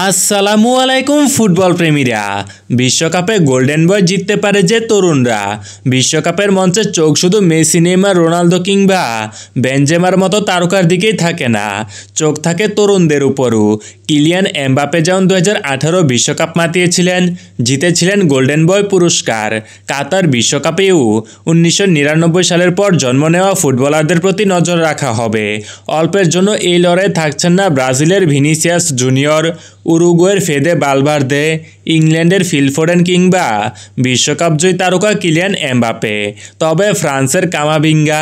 আসসালামু আলাইকুম ফুটবল প্রেমীরা বিশ্বকাপে গোল্ডেন বয় জিততে পারে যে তরুণরা বিশ্বকাপের মঞ্চে চোখ শুধু মেসি নেইমার রোনালদো কিংবা বেঞ্জেমার মতো তারকার দিকেই থাকে না চোখ থাকে তরুণদের উপরও কিলিয়ান এম্বাপে যেমন দু বিশ্বকাপ মাতিয়েছিলেন জিতেছিলেন গোল্ডেন বয় পুরস্কার কাতার বিশ্বকাপেও উনিশশো সালের পর জন্ম নেওয়া ফুটবলারদের প্রতি নজর রাখা হবে অল্পের জন্য এই লড়াই থাকছেন না ব্রাজিলের ভিনিসিয়াস জুনিয়র উরুগুয়ের ফেদে বালভার্দে ইংল্যান্ডের ফিলফোরেন কিংবা বিশ্বকাপ জয়ী তারকা কিলিয়ান এমবাপে তবে ফ্রান্সের কামাবিঙ্গা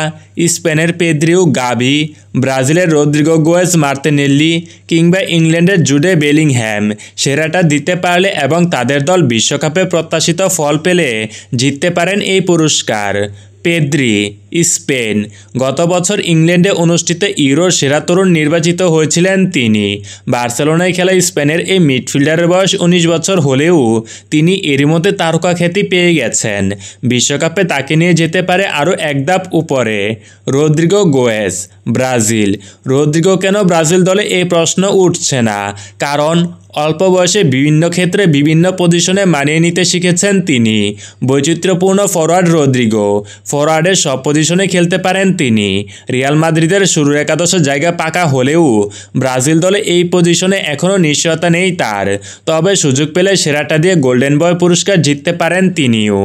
স্পেনের পেদ্রিউ গাভি ব্রাজিলের রোদ্রিগো গোয়েস মার্তেনেল্লি কিংবা ইংল্যান্ডের জুডে বেলিংহ্যাম সেরাটা দিতে পারলে এবং তাদের দল বিশ্বকাপে প্রত্যাশিত ফল পেলে জিততে পারেন এই পুরস্কার পেদ্রি স্পেন গত বছর ইংল্যান্ডে অনুষ্ঠিত ইউরোর সেরা তরুণ নির্বাচিত হয়েছিলেন তিনি বার্সেলোনায় খেলা স্পেনের এই মিডফিল্ডারের বয়স উনিশ বছর হলেও তিনি এরই মধ্যে তারকা খ্যাতি পেয়ে গেছেন বিশ্বকাপে তাকে নিয়ে যেতে পারে আরও একদাপ উপরে রদ্রিগো গোয়েস ব্রাজিল রদ্রিগো কেন ব্রাজিল দলে এই প্রশ্ন উঠছে না কারণ অল্প বয়সে বিভিন্ন ক্ষেত্রে বিভিন্ন পজিশনে মানিয়ে নিতে শিখেছেন তিনি বৈচিত্র্যপূর্ণ ফরোয়ার্ড রদ্রিগো ফরোয়ার্ডের সব পজিশনে খেলতে পারেন তিনি রিয়াল মাদ্রিদের শুরুর একাদশে জায়গা পাকা হলেও ব্রাজিল দলে এই পজিশনে এখনও নিশ্চয়তা নেই তার তবে সুযোগ পেলে সেরাটা দিয়ে গোল্ডেন বয় পুরস্কার জিততে পারেন তিনিও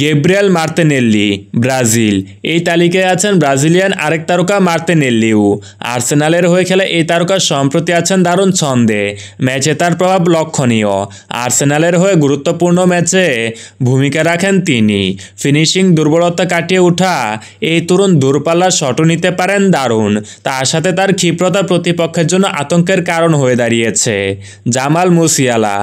গেব্রিয়াল মার্তেনেল্লি ব্রাজিল এই তালিকায় আছেন ব্রাজিলিয়ান আরেক তারকা মার্তেনেল্লিও আর্সেনালের হয়ে খেলে এই তারকা সম্প্রতি আছেন দারুণ ছন্দে ম্যাচে তার খেলার প্রভাব লক্ষণীয় আর্সেনালের হয়ে গুরুত্বপূর্ণ ম্যাচে ভূমিকা রাখেন তিনি ফিনিশিং দুর্বলতা কাটিয়ে ওঠা এই তরুণ দূরপাল্লা শটও নিতে পারেন দারুণ তার সাথে তার ক্ষিপ্রতা প্রতিপক্ষের জন্য আতঙ্কের কারণ হয়ে দাঁড়িয়েছে জামাল মুসিয়ালা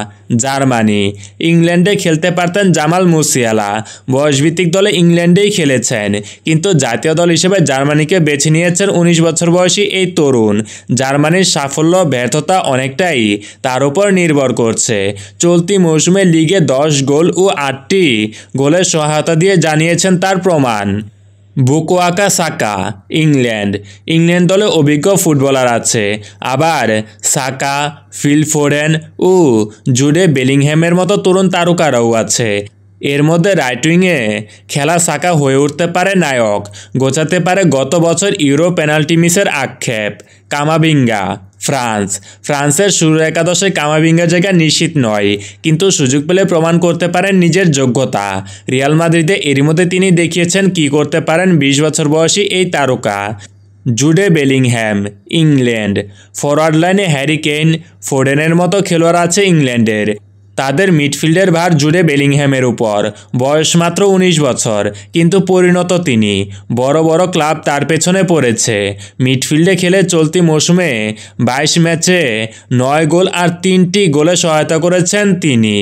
জার্মানি ইংল্যান্ডে খেলতে পারতেন জামাল মুসিয়ালা বয়সভিত্তিক দলে ইংল্যান্ডেই খেলেছেন কিন্তু জাতীয় দল হিসেবে জার্মানিকে বেছে নিয়েছেন উনিশ বছর বয়সী এই তরুণ জার্মানির সাফল্য ব্যর্থতা অনেকটাই তার উপর উপর নির্ভর করছে চলতি মৌসুমে লিগে দশ গোল ও আটটি গোলের সহায়তা দিয়ে জানিয়েছেন তার প্রমাণ বুকওয়াকা সাকা ইংল্যান্ড ইংল্যান্ড দলে অভিজ্ঞ ফুটবলার আছে আবার সাকা ফিল ফোরেন ও জুডে বেলিংহ্যামের মতো তরুণ তারকারাও আছে এর মধ্যে রাইট খেলা সাকা হয়ে উঠতে পারে নায়ক গোছাতে পারে গত বছর ইউরো পেনাল্টি মিসের আক্ষেপ কামাবিঙ্গা ফ্রান্স ফ্রান্সের শুরুর একাদশে কামাবিঙ্গা জায়গা নিশ্চিত নয় কিন্তু সুযোগ পেলে প্রমাণ করতে পারেন নিজের যোগ্যতা রিয়াল মাদ্রিদে এরই মধ্যে তিনি দেখিয়েছেন কি করতে পারেন বিশ বছর বয়সী এই তারকা জুডে বেলিংহ্যাম ইংল্যান্ড ফরওয়ার্ড লাইনে হ্যারি কেইন ফোডেনের মতো খেলোয়াড় আছে ইংল্যান্ডের তাদের মিডফিল্ডের ভার জুড়ে বেলিংহ্যামের উপর বয়স মাত্র উনিশ বছর কিন্তু পরিণত তিনি বড় বড় ক্লাব তার পেছনে পড়েছে মিডফিল্ডে খেলে চলতি মৌসুমে বাইশ ম্যাচে নয় গোল আর তিনটি গোলে সহায়তা করেছেন তিনি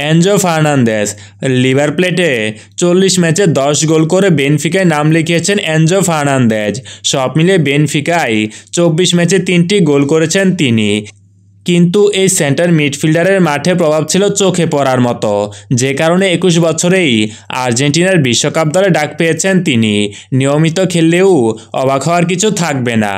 অ্যাঞ্জো ফার্নান্দেস লিভার প্লেটে চল্লিশ ম্যাচে দশ গোল করে বেনফিকায় নাম লিখিয়েছেন অ্যাঞ্জো ফার্নান্দেজ সব মিলিয়ে বেনফিকায় চব্বিশ ম্যাচে তিনটি গোল করেছেন তিনি কিন্তু এই সেন্টার মিডফিল্ডারের মাঠে প্রভাব ছিল চোখে পড়ার মতো যে কারণে একুশ বছরেই আর্জেন্টিনার বিশ্বকাপ দলে ডাক পেয়েছেন তিনি নিয়মিত খেললেও অবাক হওয়ার কিছু থাকবে না